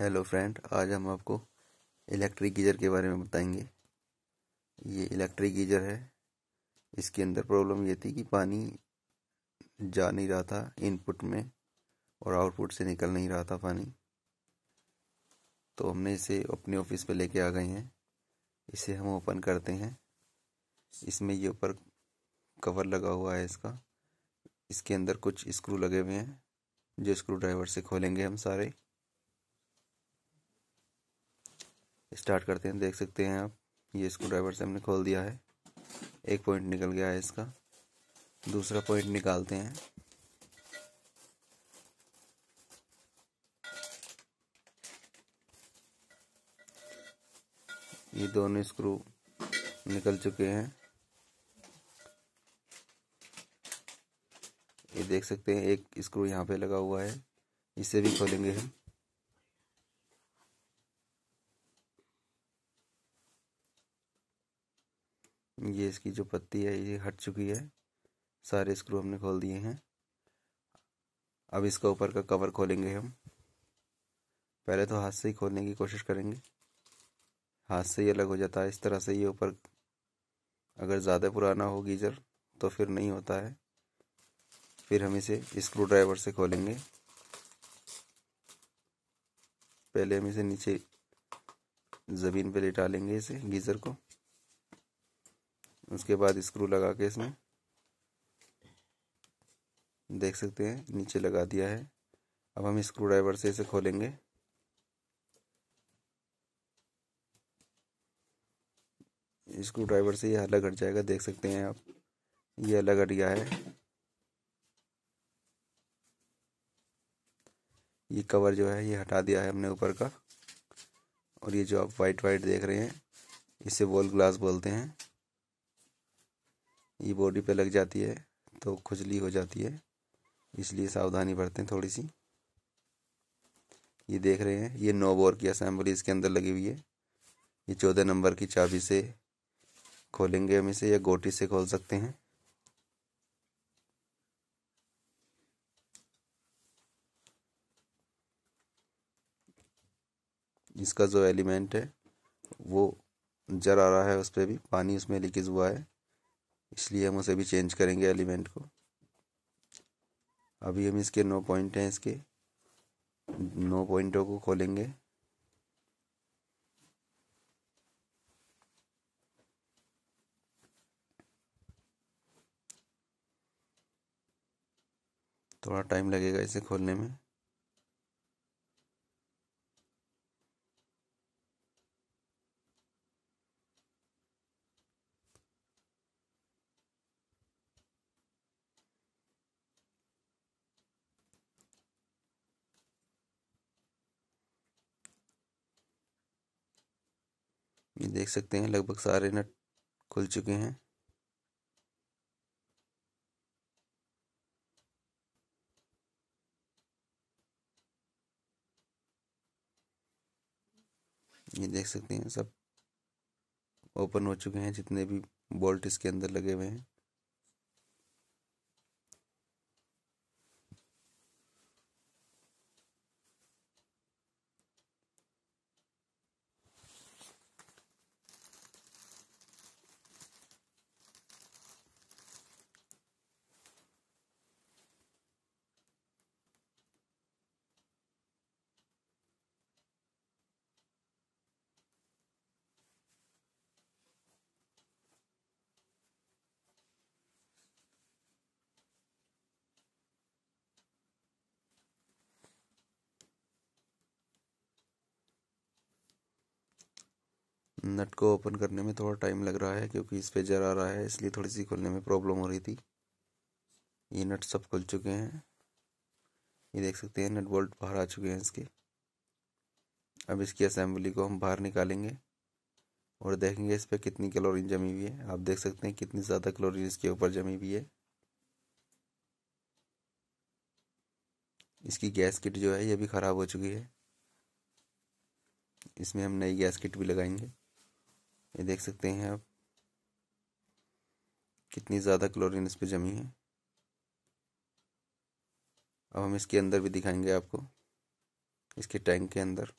hello friend आज हम आपको इलेक्ट्रिक गीजर के बारे में बताएंगे ये इलेक्ट्रिक गीजर है इसके अंदर प्रॉब्लम ये थी कि पानी जा नहीं रहा था इनपुट में और आउटपुट से निकल नहीं रहा था पानी तो हमने इसे अपने ऑफिस पे लेके आ गए हैं इसे हम ओपन करते हैं इसमें ये ऊपर कवर लगा हुआ है इसका इसके अंदर कुछ स्क्रू लगे हुए हैं जो स्क्रू ड्राइवर से खोलेंगे हम सारे स्टार्ट करते हैं देख सकते हैं आप ये स्क्रू ड्राइवर से हमने खोल दिया है एक पॉइंट निकल गया है इसका दूसरा पॉइंट निकालते हैं ये दोनों स्क्रू निकल चुके हैं ये देख सकते हैं एक स्क्रू यहाँ पे लगा हुआ है इसे भी खोलेंगे हम ये इसकी जो पत्ती है ये हट चुकी है सारे स्क्रू हमने खोल दिए हैं अब इसका ऊपर का कवर खोलेंगे हम पहले तो हाथ से ही खोलने की कोशिश करेंगे हाथ से ही अलग हो जाता है इस तरह से ये ऊपर अगर ज़्यादा पुराना हो गीजर तो फिर नहीं होता है फिर हम इसे स्क्रू ड्राइवर से खोलेंगे पहले हम इसे नीचे ज़मीन पे लिटा लेंगे इसे गीज़र को उसके बाद स्क्रू लगा के इसमें देख सकते हैं नीचे लगा दिया है अब हम स्क्रू ड्राइवर से इसे खोलेंगे स्क्रू ड्राइवर से यह अलग हट जाएगा देख सकते हैं आप ये अलग हट गया है ये कवर जो है ये हटा दिया है हमने ऊपर का और ये जो आप वाइट वाइट देख रहे हैं इसे वॉल ग्लास बोलते हैं ये बॉडी पे लग जाती है तो खुजली हो जाती है इसलिए सावधानी बरतें थोड़ी सी ये देख रहे हैं ये नो बोर की असेंबली इसके अंदर लगी हुई है ये चौदह नंबर की चाबी से खोलेंगे हम इसे या गोटी से खोल सकते हैं इसका जो एलिमेंट है वो जर आ रहा है उस पर भी पानी उसमें लीकेज हुआ है इसलिए हम उसे भी चेंज करेंगे एलिमेंट को अभी हम इसके नौ पॉइंट हैं इसके नौ पॉइंटों को खोलेंगे थोड़ा टाइम लगेगा इसे खोलने में ये देख सकते हैं लगभग सारे नट खुल चुके हैं ये देख सकते हैं सब ओपन हो चुके हैं जितने भी बोल्ट इसके अंदर लगे हुए हैं नट को ओपन करने में थोड़ा टाइम लग रहा है क्योंकि इस पर जर आ रहा है इसलिए थोड़ी सी खुलने में प्रॉब्लम हो रही थी ये नट सब खुल चुके हैं ये देख सकते हैं नट बोल्ट बाहर आ चुके हैं इसके अब इसकी असेंबली को हम बाहर निकालेंगे और देखेंगे इस पर कितनी क्लोरिन जमी हुई है आप देख सकते हैं कितनी ज़्यादा क्लोरिन इसके ऊपर जमी हुई है इसकी गैस किट जो है ये भी ख़राब हो चुकी है इसमें हम नई गैस किट भी लगाएंगे ये देख सकते हैं आप कितनी ज़्यादा क्लोरीन इस पर जमी है अब हम इसके अंदर भी दिखाएंगे आपको इसके टैंक के अंदर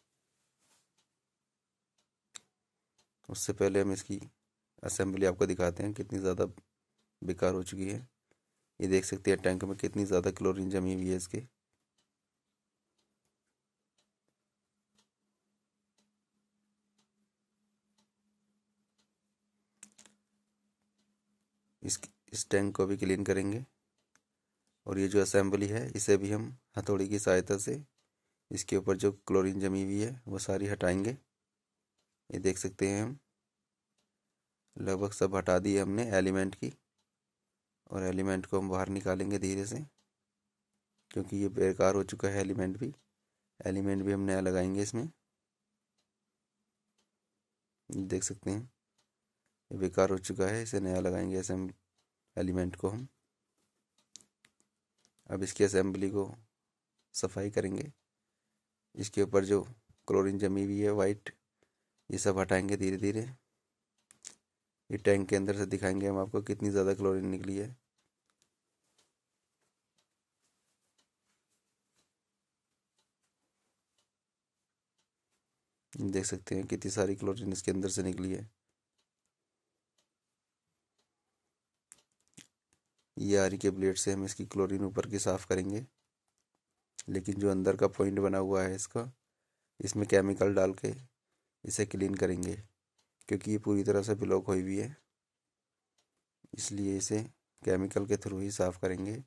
उससे पहले हम इसकी असेंबली आपको दिखाते हैं कितनी ज़्यादा बेकार हो चुकी है ये देख सकते हैं टैंक में कितनी ज़्यादा क्लोरीन जमी हुई है इसके इस इस टैंक को भी क्लीन करेंगे और ये जो असेंबली है इसे भी हम हथौड़ी की सहायता से इसके ऊपर जो क्लोरीन जमी हुई है वो सारी हटाएंगे ये देख सकते हैं हम लगभग सब हटा दिए हमने एलिमेंट की और एलिमेंट को हम बाहर निकालेंगे धीरे से क्योंकि ये बेकार हो चुका है एलिमेंट भी एलिमेंट भी हम नया लगाएंगे इसमें देख सकते हैं बेकार हो चुका है इसे नया लगाएंगे असेंब एलिमेंट को हम अब इसकी असेंबली को सफाई करेंगे इसके ऊपर जो क्लोरीन जमी हुई है वाइट ये सब हटाएंगे धीरे धीरे ये टैंक के अंदर से दिखाएंगे हम आपको कितनी ज़्यादा क्लोरीन निकली है देख सकते हैं कितनी सारी क्लोरीन इसके अंदर से निकली है ये आरी के ब्लेड से हम इसकी क्लोरीन ऊपर की साफ़ करेंगे लेकिन जो अंदर का पॉइंट बना हुआ है इसका इसमें केमिकल डाल के इसे क्लीन करेंगे क्योंकि ये पूरी तरह से ब्लॉक हुई हुई है इसलिए इसे केमिकल के थ्रू ही साफ़ करेंगे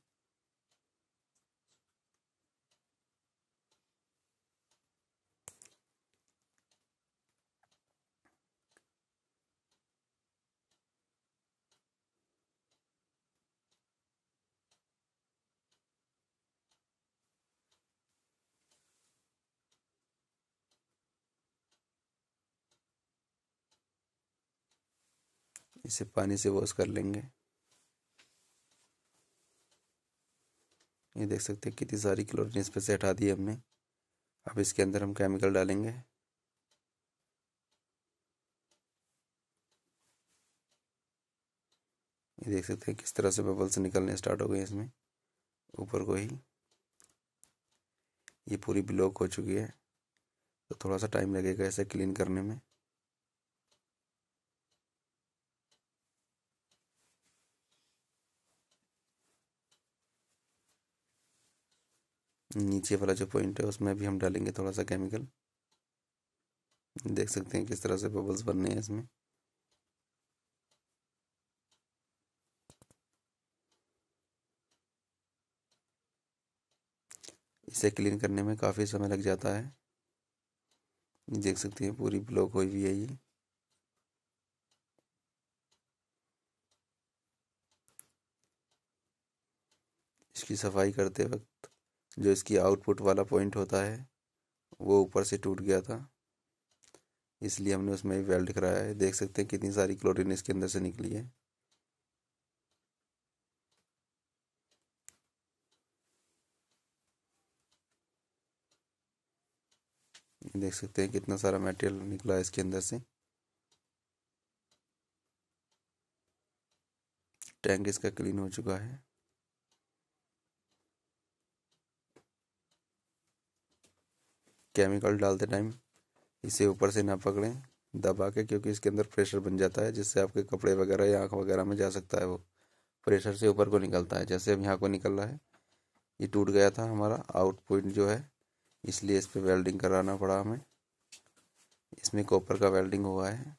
इसे पानी से वॉश कर लेंगे ये देख सकते हैं कितनी सारी क्लोरीन इस पर से हटा दी हमने अब इसके अंदर हम केमिकल डालेंगे ये देख सकते हैं किस तरह से बबल्स निकलने स्टार्ट हो गए इसमें ऊपर को ही ये पूरी ब्लॉक हो चुकी है तो थोड़ा सा टाइम लगेगा इसे क्लीन करने में नीचे वाला जो पॉइंट है उसमें भी हम डालेंगे थोड़ा सा केमिकल देख सकते हैं किस तरह से बबल्स बनने हैं इसमें इसे क्लीन करने में काफ़ी समय लग जाता है देख सकते हैं पूरी ब्लॉक हुई हुई है ये इसकी सफाई करते वक्त जो इसकी आउटपुट वाला पॉइंट होता है वो ऊपर से टूट गया था इसलिए हमने उसमें वेल्ड कराया है देख सकते हैं कितनी सारी क्लोरीन इसके अंदर से निकली है देख सकते हैं कितना सारा मटेरियल निकला है इसके अंदर से टैंक इसका क्लीन हो चुका है केमिकल डालते टाइम इसे ऊपर से ना पकड़ें दबा के क्योंकि इसके अंदर प्रेशर बन जाता है जिससे आपके कपड़े वगैरह या आँख वगैरह में जा सकता है वो प्रेशर से ऊपर को निकलता है जैसे अब यहाँ को निकल रहा है ये टूट गया था हमारा आउट पॉइंट जो है इसलिए इस पर वेल्डिंग कराना पड़ा हमें इसमें कॉपर का वेल्डिंग हुआ है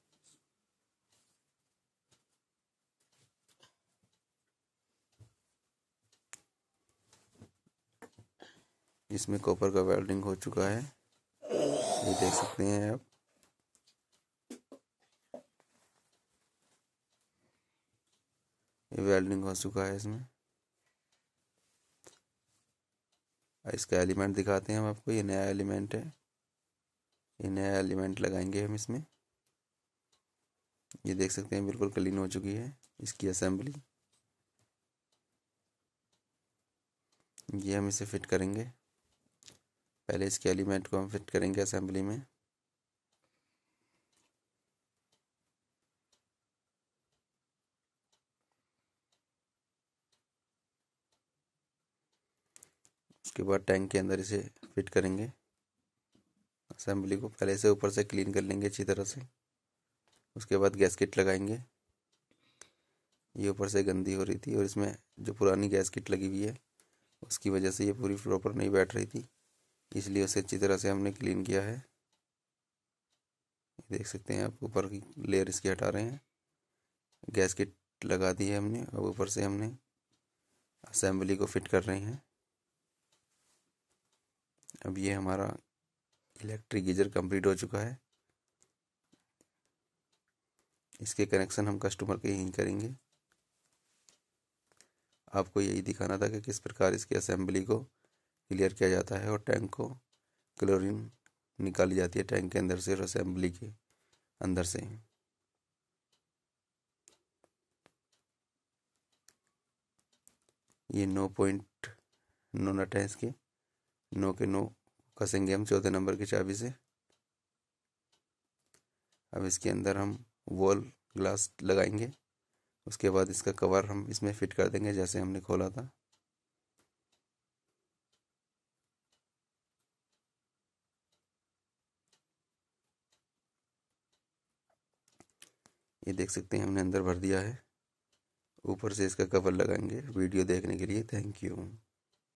इसमें कॉपर का वेल्डिंग हो चुका है ये देख सकते हैं आप ये वेल्डिंग हो चुका है इसमें इसका एलिमेंट दिखाते हैं हम आपको ये नया एलिमेंट है ये नया एलिमेंट लगाएंगे हम इसमें ये देख सकते हैं बिल्कुल क्लीन हो चुकी है इसकी असेंबली ये हम इसे फिट करेंगे पहले इसके एलिमेंट को हम फिट करेंगे असेंबली में उसके बाद टैंक के अंदर इसे फिट करेंगे असेंबली को पहले से ऊपर से क्लीन कर लेंगे अच्छी तरह से उसके बाद गैसकिट लगाएंगे ये ऊपर से गंदी हो रही थी और इसमें जो पुरानी गैसकिट लगी हुई है उसकी वजह से ये पूरी फ्लोर पर नहीं बैठ रही थी इसलिए उसे अच्छी तरह से हमने क्लीन किया है देख सकते हैं आप ऊपर की लेयर इसकी हटा रहे हैं गैस किट लगा दी है हमने अब ऊपर से हमने असेंबली को फिट कर रहे हैं अब ये हमारा इलेक्ट्रिक गीजर कंप्लीट हो चुका है इसके कनेक्शन हम कस्टमर के ही करेंगे आपको यही दिखाना था कि किस प्रकार इसकी असेंबली को क्लियर किया जाता है और टैंक को क्लोरीन निकाली जाती है टैंक के अंदर से और असेंबली के अंदर से ये नो पॉइंट नो नट है इसके नो के नो कसेंगे हम चौथे नंबर की चाबी से अब इसके अंदर हम वॉल ग्लास लगाएंगे उसके बाद इसका कवर हम इसमें फिट कर देंगे जैसे हमने खोला था ये देख सकते हैं हमने अंदर भर दिया है ऊपर से इसका कवर लगाएंगे वीडियो देखने के लिए थैंक यू